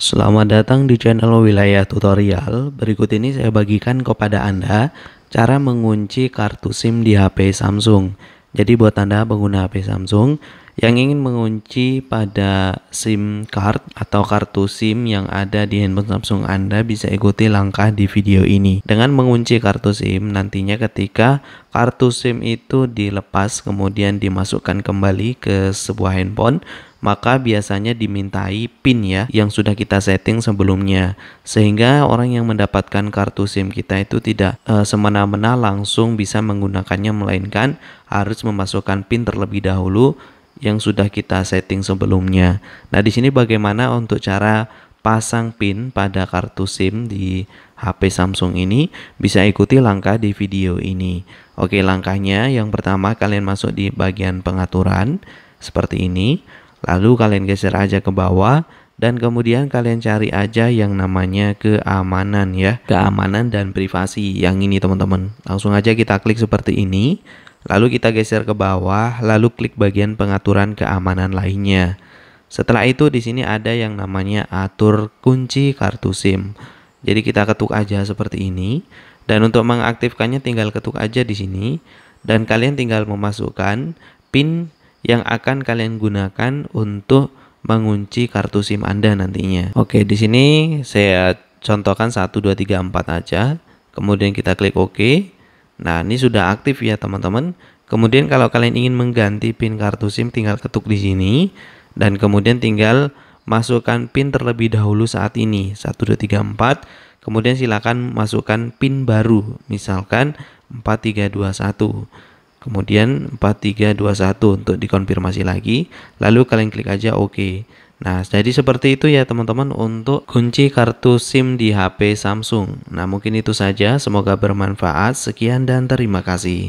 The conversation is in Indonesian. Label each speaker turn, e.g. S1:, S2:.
S1: Selamat datang di channel Wilayah Tutorial. Berikut ini saya bagikan kepada Anda cara mengunci kartu SIM di HP Samsung. Jadi buat Anda pengguna HP Samsung yang ingin mengunci pada SIM card atau kartu SIM yang ada di handphone Samsung Anda bisa ikuti langkah di video ini. Dengan mengunci kartu SIM nantinya ketika kartu SIM itu dilepas kemudian dimasukkan kembali ke sebuah handphone maka biasanya dimintai PIN ya yang sudah kita setting sebelumnya sehingga orang yang mendapatkan kartu SIM kita itu tidak e, semena-mena langsung bisa menggunakannya melainkan harus memasukkan PIN terlebih dahulu yang sudah kita setting sebelumnya. Nah, di sini bagaimana untuk cara pasang PIN pada kartu SIM di HP Samsung ini bisa ikuti langkah di video ini. Oke, langkahnya yang pertama kalian masuk di bagian pengaturan seperti ini. Lalu kalian geser aja ke bawah dan kemudian kalian cari aja yang namanya keamanan ya. Keamanan dan privasi yang ini teman-teman. Langsung aja kita klik seperti ini. Lalu kita geser ke bawah, lalu klik bagian pengaturan keamanan lainnya. Setelah itu di sini ada yang namanya atur kunci kartu SIM. Jadi kita ketuk aja seperti ini dan untuk mengaktifkannya tinggal ketuk aja di sini dan kalian tinggal memasukkan PIN yang akan kalian gunakan untuk mengunci kartu SIM Anda nantinya. Oke, di sini saya contohkan 1 2 3 4 aja. Kemudian kita klik OK. Nah, ini sudah aktif ya, teman-teman. Kemudian kalau kalian ingin mengganti PIN kartu SIM tinggal ketuk di sini dan kemudian tinggal masukkan PIN terlebih dahulu saat ini 1 2 3 4. Kemudian silakan masukkan PIN baru, misalkan 4321. Kemudian 4321 untuk dikonfirmasi lagi, lalu kalian klik aja OK. Nah, jadi seperti itu ya teman-teman untuk kunci kartu SIM di HP Samsung. Nah, mungkin itu saja. Semoga bermanfaat. Sekian dan terima kasih.